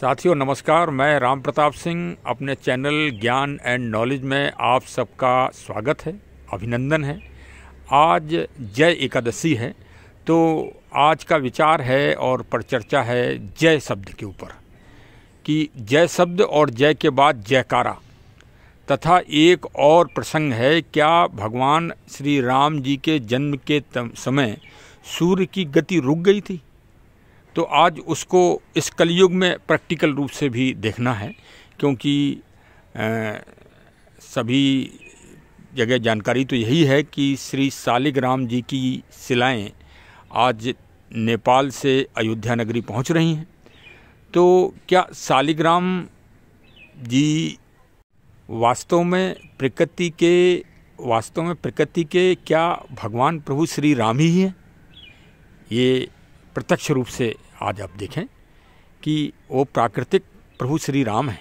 साथियों नमस्कार मैं राम प्रताप सिंह अपने चैनल ज्ञान एंड नॉलेज में आप सबका स्वागत है अभिनंदन है आज जय एकादशी है तो आज का विचार है और परिचर्चा है जय शब्द के ऊपर कि जय शब्द और जय के बाद जयकारा तथा एक और प्रसंग है क्या भगवान श्री राम जी के जन्म के समय सूर्य की गति रुक गई थी तो आज उसको इस कलयुग में प्रैक्टिकल रूप से भी देखना है क्योंकि सभी जगह जानकारी तो यही है कि श्री शालिग्राम जी की शिलाएँ आज नेपाल से अयोध्या नगरी पहुंच रही हैं तो क्या शालिग्राम जी वास्तव में प्रकृति के वास्तव में प्रकृति के क्या भगवान प्रभु श्री राम ही हैं ये प्रत्यक्ष रूप से आज आप देखें कि वो प्राकृतिक प्रभु श्री राम है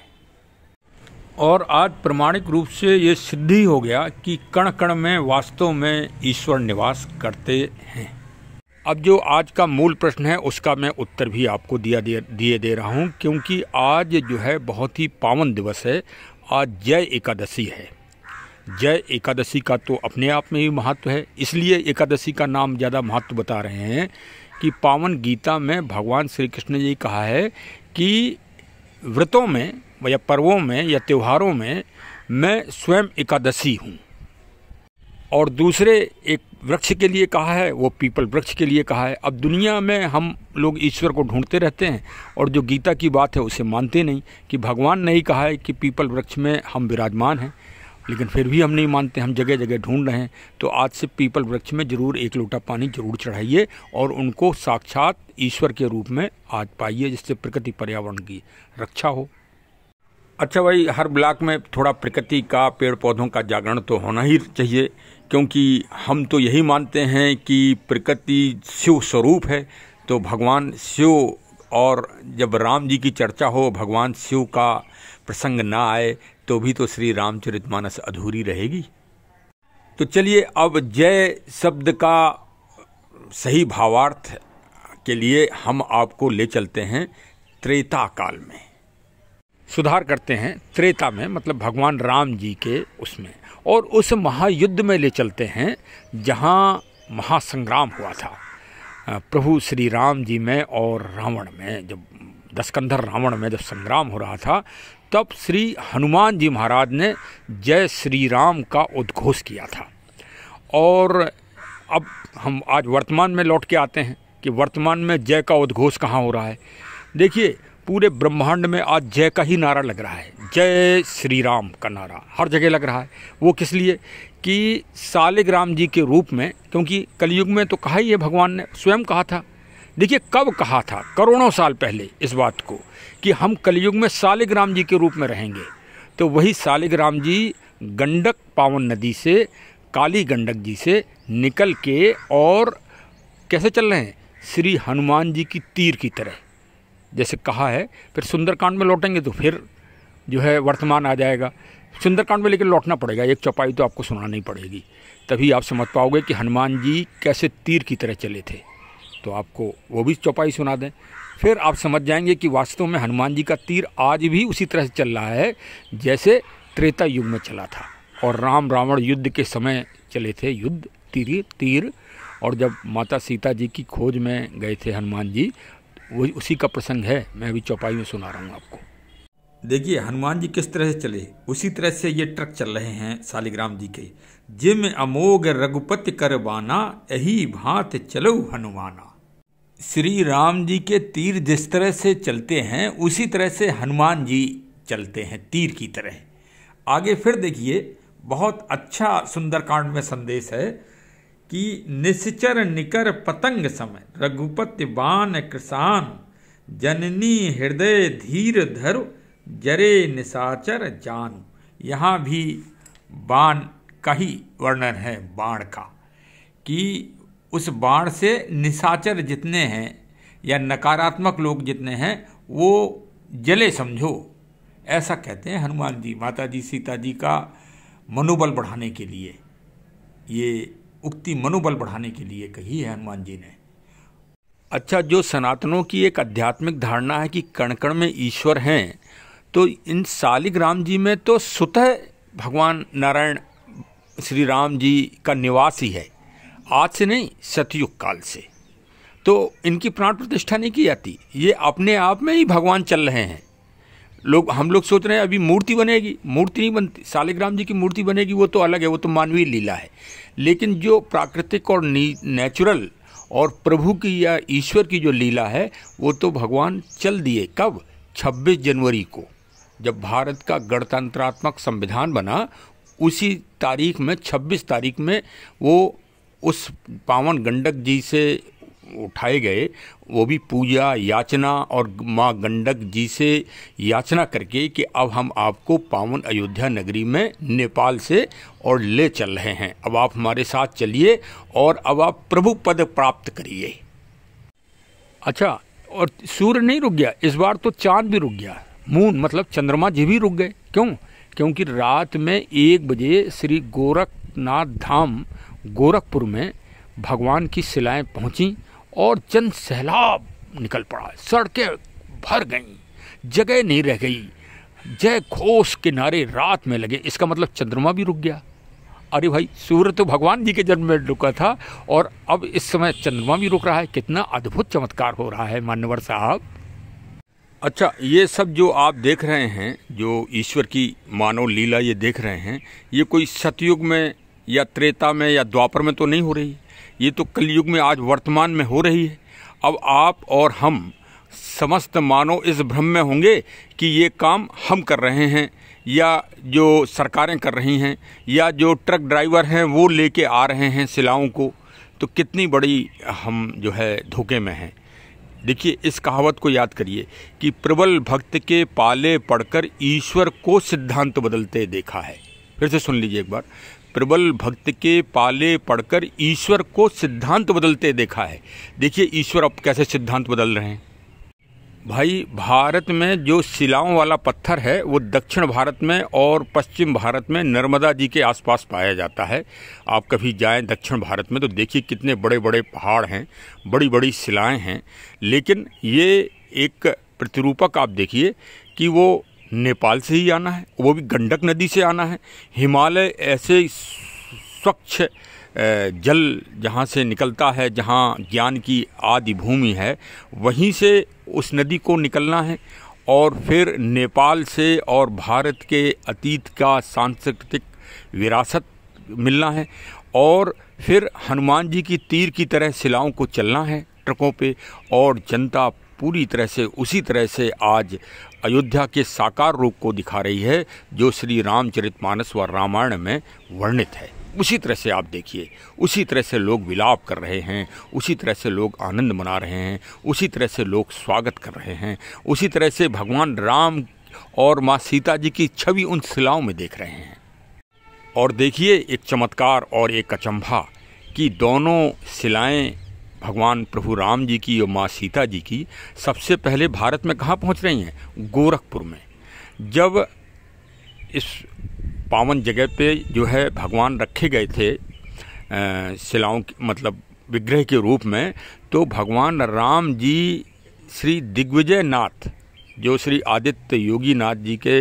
और आज प्रमाणिक रूप से ये सिद्धि हो गया कि कण कण में वास्तव में ईश्वर निवास करते हैं अब जो आज का मूल प्रश्न है उसका मैं उत्तर भी आपको दिया दिए दे रहा हूँ क्योंकि आज जो है बहुत ही पावन दिवस है आज जय एकादशी है जय एकादशी का तो अपने आप में ही महत्व है इसलिए एकादशी का नाम ज़्यादा महत्व बता रहे हैं कि पावन गीता में भगवान श्री कृष्ण जी कहा है कि व्रतों में या पर्वों में या त्योहारों में मैं स्वयं एकादशी हूँ और दूसरे एक वृक्ष के लिए कहा है वो पीपल वृक्ष के लिए कहा है अब दुनिया में हम लोग ईश्वर को ढूंढते रहते हैं और जो गीता की बात है उसे मानते नहीं कि भगवान ने ही कहा है कि पीपल वृक्ष में हम विराजमान हैं लेकिन फिर भी हम नहीं मानते हम जगह जगह ढूंढ रहे हैं तो आज से पीपल वृक्ष में जरूर एक लोटा पानी जरूर चढ़ाइए और उनको साक्षात ईश्वर के रूप में आज पाइए जिससे प्रकृति पर्यावरण की रक्षा हो अच्छा भाई हर ब्लॉक में थोड़ा प्रकृति का पेड़ पौधों का जागरण तो होना ही चाहिए क्योंकि हम तो यही मानते हैं कि प्रकृति शिव स्वरूप है तो भगवान शिव और जब राम जी की चर्चा हो भगवान शिव का प्रसंग ना आए तो भी तो श्री रामचरितमानस अधूरी रहेगी तो चलिए अब जय शब्द का सही भावार्थ के लिए हम आपको ले चलते हैं त्रेता काल में सुधार करते हैं त्रेता में मतलब भगवान राम जी के उसमें और उस महायुद्ध में ले चलते हैं जहाँ महासंग्राम हुआ था प्रभु श्री राम जी में और रावण में जब दसकंधर रावण में जब संग्राम हो रहा था तब श्री हनुमान जी महाराज ने जय श्री राम का उद्घोष किया था और अब हम आज वर्तमान में लौट के आते हैं कि वर्तमान में जय का उद्घोष कहाँ हो रहा है देखिए पूरे ब्रह्मांड में आज जय का ही नारा लग रहा है जय श्री राम का नारा हर जगह लग रहा है वो किस लिए कि राम जी के रूप में क्योंकि कलयुग में तो कहा ही है भगवान ने स्वयं कहा था देखिए कब कहा था करोड़ों साल पहले इस बात को कि हम कलयुग में सालिग्राम जी के रूप में रहेंगे तो वही सालिग्राम जी गंडक पावन नदी से काली गंडक जी से निकल के और कैसे चल रहे हैं श्री हनुमान जी की तीर की तरह जैसे कहा है फिर सुंदरकांड में लौटेंगे तो फिर जो है वर्तमान आ जाएगा सुंदरकांड में लेकिन लौटना पड़ेगा एक चौपाई तो आपको सुनानी पड़ेगी तभी आप समझ पाओगे कि हनुमान जी कैसे तीर की तरह चले थे तो आपको वो भी चौपाई सुना दें फिर आप समझ जाएंगे कि वास्तव में हनुमान जी का तीर आज भी उसी तरह से चल रहा है जैसे त्रेता युग में चला था और राम रावण युद्ध के समय चले थे युद्ध तीर तीर और जब माता सीता जी की खोज में गए थे हनुमान जी वो उसी का प्रसंग है मैं अभी चौपाई में सुना रहा हूँ आपको देखिए हनुमान जी किस तरह से चले उसी तरह से ये ट्रक चल रहे हैं शालिग्राम जी के जिम अमोघ रघुपति करवाना यही भात चलो हनुमाना श्री राम जी के तीर जिस तरह से चलते हैं उसी तरह से हनुमान जी चलते हैं तीर की तरह आगे फिर देखिए बहुत अच्छा सुंदरकांड में संदेश है कि निश्चर निकर पतंग समय रघुपति बान कृषान जननी हृदय धीर धर जरे निशाचर जानू यहाँ भी बाण का ही वर्णन है बाण का कि उस बाण से निशाचर जितने हैं या नकारात्मक लोग जितने हैं वो जले समझो ऐसा कहते हैं हनुमान जी माता जी सीता जी का मनोबल बढ़ाने के लिए ये उक्ति मनोबल बढ़ाने के लिए कही है हनुमान जी ने अच्छा जो सनातनों की एक आध्यात्मिक धारणा है कि कण कण में ईश्वर हैं तो इन शालिग्राम जी में तो स्वतः भगवान नारायण श्री राम जी का निवास ही है आज से नहीं सतयुग काल से तो इनकी प्राण प्रतिष्ठा नहीं की जाती ये अपने आप में ही भगवान चल रहे हैं लोग हम लोग सोच रहे हैं अभी मूर्ति बनेगी मूर्ति नहीं बनती शालिग्राम जी की मूर्ति बनेगी वो तो अलग है वो तो मानवीय लीला है लेकिन जो प्राकृतिक और नेचुरल और प्रभु की या ईश्वर की जो लीला है वो तो भगवान चल दिए कब 26 जनवरी को जब भारत का गणतंत्रात्मक संविधान बना उसी तारीख में 26 तारीख में वो उस पावन गंडक जी से उठाए गए वो भी पूजा याचना और माँ गंडक जी से याचना करके कि अब हम आपको पावन अयोध्या नगरी में नेपाल से और ले चल रहे हैं अब आप हमारे साथ चलिए और अब आप प्रभु पद प्राप्त करिए अच्छा और सूर्य नहीं रुक गया इस बार तो चांद भी रुक गया मून मतलब चंद्रमा जी भी रुक गए क्यों क्योंकि रात में एक बजे श्री गोरखनाथ धाम गोरखपुर में भगवान की शिलाएं पहुंची और जन सैलाब निकल पड़ा सड़कें भर गईं जगह नहीं रह गई जय घोष के नारे रात में लगे इसका मतलब चंद्रमा भी रुक गया अरे भाई सूर्य तो भगवान जी के जन्म में रुका था और अब इस समय चंद्रमा भी रुक रहा है कितना अद्भुत चमत्कार हो रहा है मान्यवर साहब अच्छा ये सब जो आप देख रहे हैं जो ईश्वर की मानव लीला ये देख रहे हैं ये कोई सतयुग में या त्रेता में या द्वापर में तो नहीं हो रही ये तो कलयुग में आज वर्तमान में हो रही है अब आप और हम समस्त मानव इस भ्रम में होंगे कि ये काम हम कर रहे हैं या जो सरकारें कर रही हैं या जो ट्रक ड्राइवर हैं वो लेके आ रहे हैं सिलाओं को तो कितनी बड़ी हम जो है धोखे में हैं देखिए इस कहावत को याद करिए कि प्रबल भक्त के पाले पढ़कर ईश्वर को सिद्धांत बदलते देखा है फिर से सुन लीजिए एक बार प्रबल भक्त के पाले पढ़कर ईश्वर को सिद्धांत बदलते देखा है देखिए ईश्वर अब कैसे सिद्धांत बदल रहे हैं भाई भारत में जो शिलाओं वाला पत्थर है वो दक्षिण भारत में और पश्चिम भारत में नर्मदा जी के आसपास पाया जाता है आप कभी जाएं दक्षिण भारत में तो देखिए कितने बड़े बड़े पहाड़ हैं बड़ी बड़ी शिलाएं हैं लेकिन ये एक प्रतिरूपक आप देखिए कि वो नेपाल से ही आना है वो भी गंडक नदी से आना है हिमालय ऐसे स्वच्छ जल जहाँ से निकलता है जहाँ ज्ञान की आदि भूमि है वहीं से उस नदी को निकलना है और फिर नेपाल से और भारत के अतीत का सांस्कृतिक विरासत मिलना है और फिर हनुमान जी की तीर की तरह शिलाओं को चलना है ट्रकों पे और जनता पूरी तरह से उसी तरह से आज अयोध्या के साकार रूप को दिखा रही है जो श्री रामचरितमानस व रामायण में वर्णित है उसी तरह से आप देखिए उसी तरह से लोग विलाप कर रहे हैं उसी तरह से लोग आनंद मना रहे हैं उसी तरह से लोग स्वागत कर रहे हैं उसी तरह से भगवान राम और माँ सीता जी की छवि उन शिलाओं में देख रहे हैं और देखिए एक चमत्कार और एक अचंभा कि दोनों शिलाएँ भगवान प्रभु राम जी की और माँ सीता जी की सबसे पहले भारत में कहाँ पहुँच रही हैं गोरखपुर में जब इस पावन जगह पे जो है भगवान रखे गए थे शिलाओं मतलब विग्रह के रूप में तो भगवान राम जी श्री दिग्विजय नाथ जो श्री आदित्य योगी नाथ जी के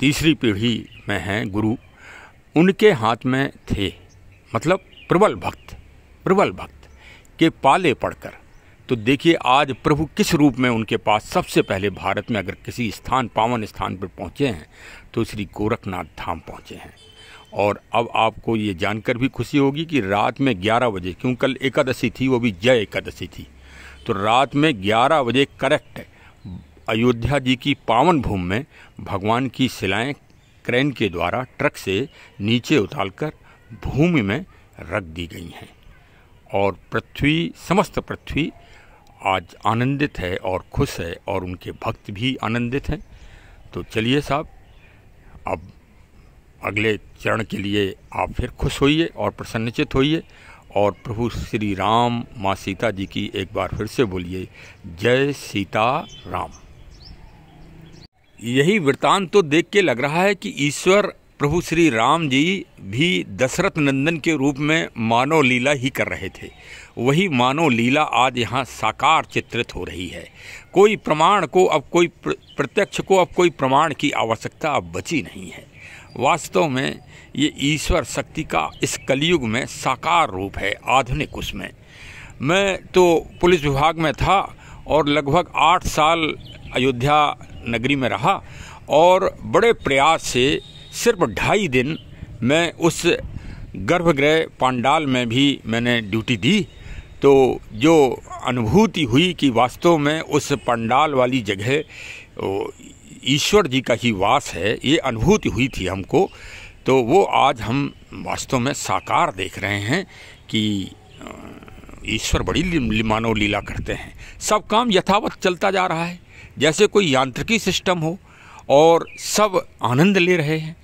तीसरी पीढ़ी में हैं गुरु उनके हाथ में थे मतलब प्रबल भक्त प्रबल भक्त के पाले पढ़कर तो देखिए आज प्रभु किस रूप में उनके पास सबसे पहले भारत में अगर किसी स्थान पावन स्थान पर पहुँचे हैं तो श्री गोरखनाथ धाम पहुँचे हैं और अब आपको ये जानकर भी खुशी होगी कि रात में 11 बजे क्यों कल एकादशी थी वो भी जय एकादशी थी तो रात में 11 बजे करेक्ट अयोध्या जी की पावन भूमि में भगवान की सिलाएँ क्रेन के द्वारा ट्रक से नीचे उतारकर भूमि में रख दी गई हैं और पृथ्वी समस्त पृथ्वी आज आनंदित है और खुश है और उनके भक्त भी आनंदित हैं तो चलिए साहब अब अगले चरण के लिए आप फिर खुश होइए और प्रसन्नचित होइए और प्रभु श्री राम माँ सीता जी की एक बार फिर से बोलिए जय सीता राम यही वृतांत तो देख के लग रहा है कि ईश्वर प्रभु श्री राम जी भी दशरथ नंदन के रूप में मानव लीला ही कर रहे थे वही मानव लीला आज यहाँ साकार चित्रित हो रही है कोई प्रमाण को अब कोई प्रत्यक्ष को अब कोई प्रमाण की आवश्यकता अब बची नहीं है वास्तव में ये ईश्वर शक्ति का इस कलयुग में साकार रूप है आधुनिक उसमें मैं तो पुलिस विभाग में था और लगभग आठ साल अयोध्या नगरी में रहा और बड़े प्रयास से सिर्फ ढाई दिन मैं उस गर्भगृह पांडाल में भी मैंने ड्यूटी दी तो जो अनुभूति हुई कि वास्तव में उस पंडाल वाली जगह ईश्वर जी का ही वास है ये अनुभूति हुई थी हमको तो वो आज हम वास्तव में साकार देख रहे हैं कि ईश्वर बड़ी मानव लीला करते हैं सब काम यथावत चलता जा रहा है जैसे कोई यांत्रिकी सिस्टम हो और सब आनंद ले रहे हैं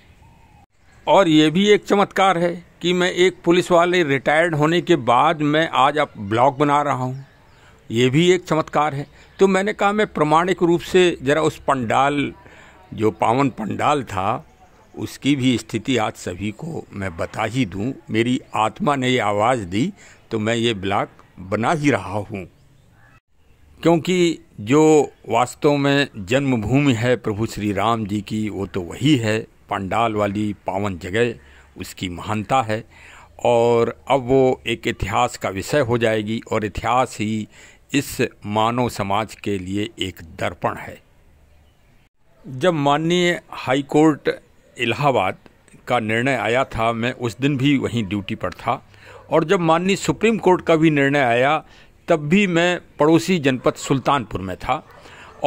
और ये भी एक चमत्कार है कि मैं एक पुलिस वाले रिटायर्ड होने के बाद मैं आज अब ब्लॉग बना रहा हूँ ये भी एक चमत्कार है तो मैंने कहा मैं प्रमाणिक रूप से ज़रा उस पंडाल जो पावन पंडाल था उसकी भी स्थिति आज सभी को मैं बता ही दूं मेरी आत्मा ने ये आवाज़ दी तो मैं ये ब्लॉग बना ही रहा हूँ क्योंकि जो वास्तव में जन्मभूमि है प्रभु श्री राम जी की वो तो वही है पंडाल वाली पावन जगह उसकी महानता है और अब वो एक इतिहास का विषय हो जाएगी और इतिहास ही इस मानव समाज के लिए एक दर्पण है जब माननीय हाई कोर्ट इलाहाबाद का निर्णय आया था मैं उस दिन भी वहीं ड्यूटी पर था और जब माननीय सुप्रीम कोर्ट का भी निर्णय आया तब भी मैं पड़ोसी जनपद सुल्तानपुर में था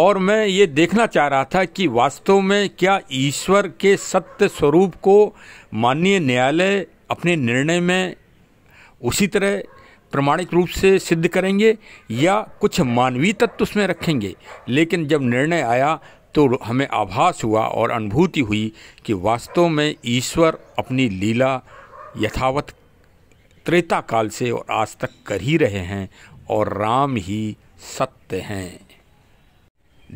और मैं ये देखना चाह रहा था कि वास्तव में क्या ईश्वर के सत्य स्वरूप को माननीय न्यायालय अपने निर्णय में उसी तरह प्रमाणिक रूप से सिद्ध करेंगे या कुछ मानवीय तत्व उसमें रखेंगे लेकिन जब निर्णय आया तो हमें आभास हुआ और अनुभूति हुई कि वास्तव में ईश्वर अपनी लीला यथावत त्रेता काल से और आज तक कर ही रहे हैं और राम ही सत्य हैं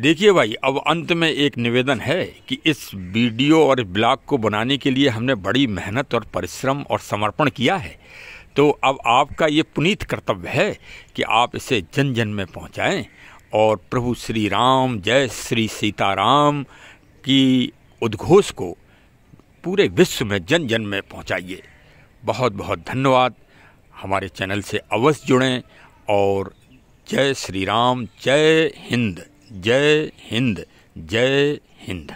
देखिए भाई अब अंत में एक निवेदन है कि इस वीडियो और ब्लॉग को बनाने के लिए हमने बड़ी मेहनत और परिश्रम और समर्पण किया है तो अब आपका ये पुनीत कर्तव्य है कि आप इसे जन जन में पहुंचाएं और प्रभु श्री राम जय श्री सीताराम की उद्घोष को पूरे विश्व में जन जन में पहुंचाइए बहुत बहुत धन्यवाद हमारे चैनल से अवश्य जुड़ें और जय श्री राम जय हिंद जय हिंद जय हिंद